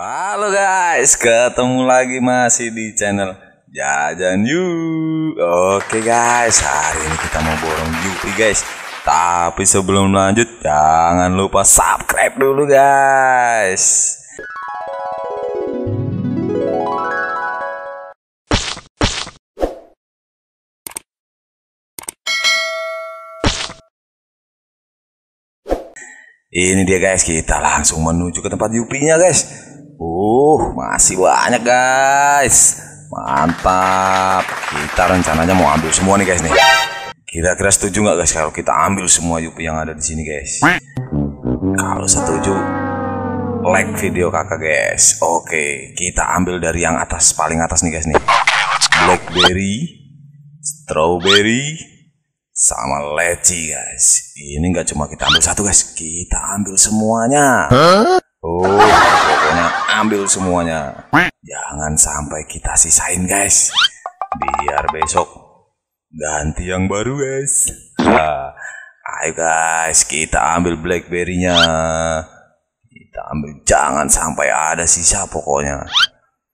Halo guys, ketemu lagi masih di channel Jajan You. Oke guys, hari ini kita mau borong Yupi guys. Tapi sebelum lanjut, jangan lupa subscribe dulu guys. Ini dia guys, kita langsung menuju ke tempat Yupinya guys. Uh, masih banyak guys. Mantap. Kita rencananya mau ambil semua nih guys nih. Kita kira setuju nggak guys kalau kita ambil semua yupi yang ada di sini guys? Kalau setuju, like video kakak guys. Oke, kita ambil dari yang atas paling atas nih guys nih. Blackberry, strawberry, sama leci guys. Ini nggak cuma kita ambil satu guys, kita ambil semuanya. Oh ambil semuanya. Jangan sampai kita sisain guys. Biar besok ganti yang baru guys. Nah, ayo guys kita ambil blackberry-nya. Kita ambil jangan sampai ada sisa pokoknya.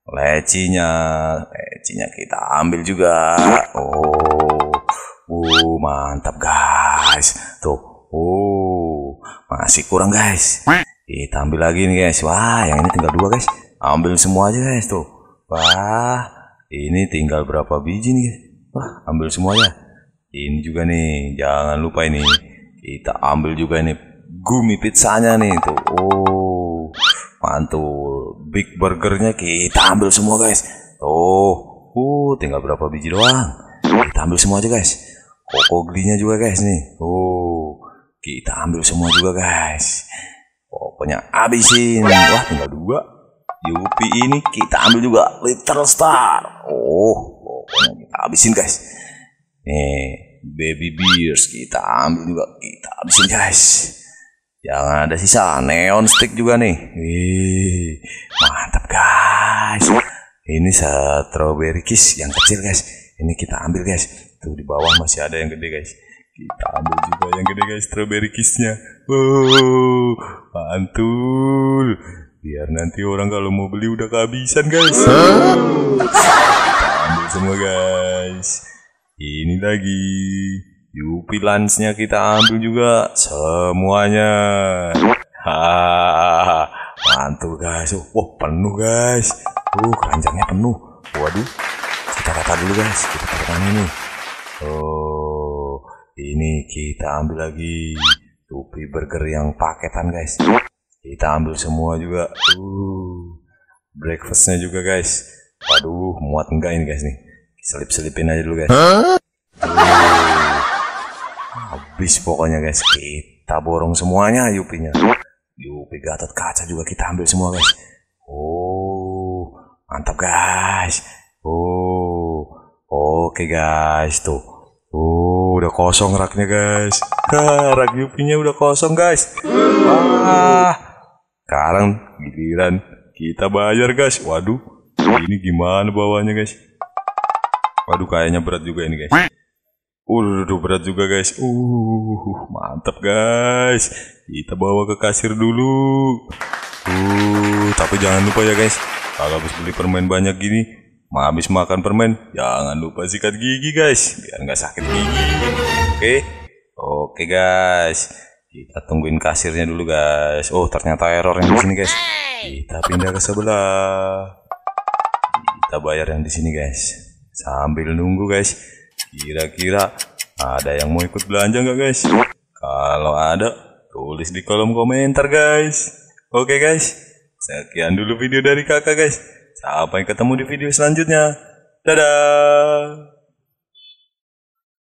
Lecinya, lecinya kita ambil juga. Oh, uh, mantap guys. Tuh, oh masih kurang guys kita ambil lagi nih guys. Wah, yang ini tinggal dua guys. Ambil semua aja guys tuh. Wah, ini tinggal berapa biji nih guys? Wah, ambil semuanya. Ini juga nih, jangan lupa ini. Kita ambil juga nih gumi pizzanya nih tuh. Oh, mantul. Big burgernya kita ambil semua guys. Tuh, uh, tinggal berapa biji doang. Kita ambil semua aja guys. Kokoglinya juga guys nih. Oh, kita ambil semua juga guys. Pokoknya abisin. Wah, tinggal dua. Yupi ini kita ambil juga Little Star. Oh, pokoknya kita habisin guys. Nih, Baby Beers kita ambil juga. Kita abisin guys. Jangan ada sisa. Neon Stick juga nih. Wih, mantap guys. Ini strawberry kiss yang kecil guys. Ini kita ambil guys. Tuh di bawah masih ada yang gede guys. Kita ambil juga yang gede guys, strawberry kissnya. Wow, mantul. Biar nanti orang kalau mau beli udah kehabisan guys. Kita ambil semua guys. Ini lagi. Yupi lansnya kita ambil juga semuanya. Hahaha, mantul guys. oh, oh, penuh guys. Uh, keranjangnya penuh. Waduh, kita rata dulu guys. Kita tata ini. Oh, ini kita ambil lagi topi burger yang paketan guys Kita ambil semua juga uh, Breakfastnya juga guys Waduh muat enggak ini guys nih Selip-selipin aja dulu guys Uh, habis pokoknya guys kita borong semuanya yupinya yupi gatot kaca juga kita ambil semua guys oh mantap guys oh oke okay guys tuh udah kosong raknya guys. rak Yupinya udah kosong guys. Wah, sekarang giliran kita bayar guys. Waduh, ini gimana bawahnya guys? Waduh, kayaknya berat juga ini guys. Uh, udah berat juga guys. Uh, mantap guys. Kita bawa ke kasir dulu. Uh, tapi jangan lupa ya guys, kalau habis beli permen banyak gini, Habis makan permen, jangan lupa sikat gigi guys, biar nggak sakit gigi. Oke, oke okay, guys, kita tungguin kasirnya dulu guys. Oh ternyata error yang di sini guys. Kita pindah ke sebelah. Kita bayar yang di sini guys. Sambil nunggu guys, kira-kira ada yang mau ikut belanja nggak guys? Kalau ada, tulis di kolom komentar guys. Oke okay, guys, sekian dulu video dari kakak guys. Sampai ketemu di video selanjutnya. Dadah!